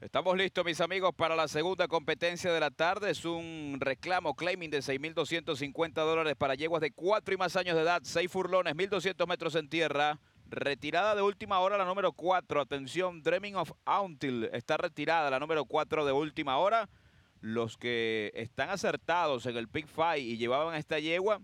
Estamos listos, mis amigos, para la segunda competencia de la tarde. Es un reclamo claiming de 6.250 dólares para yeguas de 4 y más años de edad, 6 furlones, 1.200 metros en tierra. Retirada de última hora la número 4. Atención, Dreaming of Until está retirada la número 4 de última hora. Los que están acertados en el Pick Five y llevaban esta yegua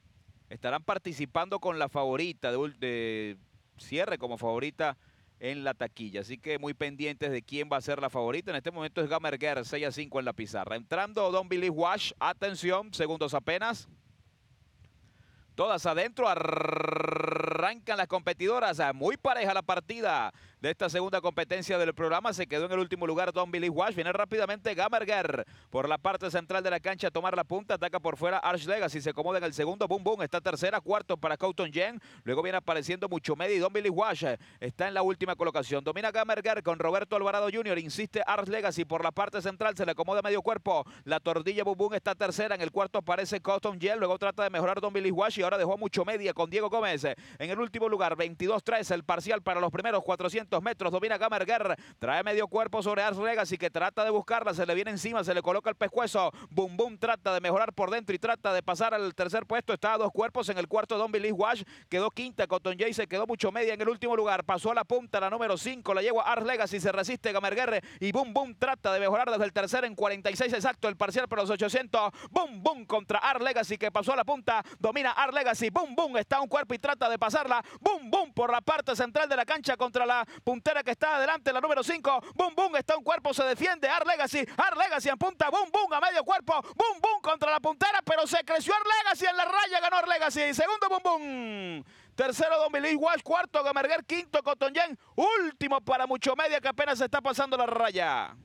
estarán participando con la favorita de, de cierre como favorita en la taquilla. Así que muy pendientes de quién va a ser la favorita. En este momento es Gamerger, 6 a 5 en la pizarra. Entrando Don Billy Wash, atención, segundos apenas. Todas adentro. Arrancan las competidoras, ah, muy pareja la partida de esta segunda competencia del programa. Se quedó en el último lugar Don Billy wash Viene rápidamente Gamerger por la parte central de la cancha a tomar la punta. Ataca por fuera Arch Legacy. Se acomoda en el segundo. Boom, boom. Está tercera. Cuarto para cauton Jen. Luego viene apareciendo mucho y Don Billy wash eh, Está en la última colocación. Domina Gamerger con Roberto Alvarado Jr. Insiste Arch Legacy por la parte central. Se le acomoda medio cuerpo. La tordilla Boom Boom está tercera. En el cuarto aparece Cowton Jen. Luego trata de mejorar Don Billy wash y ahora dejó mucho media con Diego Gómez. Eh, en último lugar. 22-3 el parcial para los primeros 400 metros. Domina Gamerguer. Trae medio cuerpo sobre Ars Legacy que trata de buscarla. Se le viene encima, se le coloca el pescuezo. Boom Boom trata de mejorar por dentro y trata de pasar al tercer puesto. Está a dos cuerpos en el cuarto. Don Billy Wash quedó quinta. Cotton Jay se quedó mucho media en el último lugar. Pasó a la punta la número 5. La lleva Ars Legacy se resiste Gamerguer y Boom Boom trata de mejorar desde el tercer en 46 exacto el parcial para los 800. Boom Boom contra Ars Legacy que pasó a la punta. Domina Ars Legacy. Boom Boom está un cuerpo y trata de pasar Boom, boom por la parte central de la cancha contra la puntera que está adelante, la número 5. Boom, boom, está un cuerpo, se defiende. Legacy en punta. Boom, boom a medio cuerpo. Boom, boom contra la puntera, pero se creció Legacy en la raya, ganó Legacy, Segundo, boom, boom. Tercero, Dominic Walsh. Cuarto, Gamerguer. Quinto, Cotonjen. Último para Mucho Media, que apenas está pasando la raya.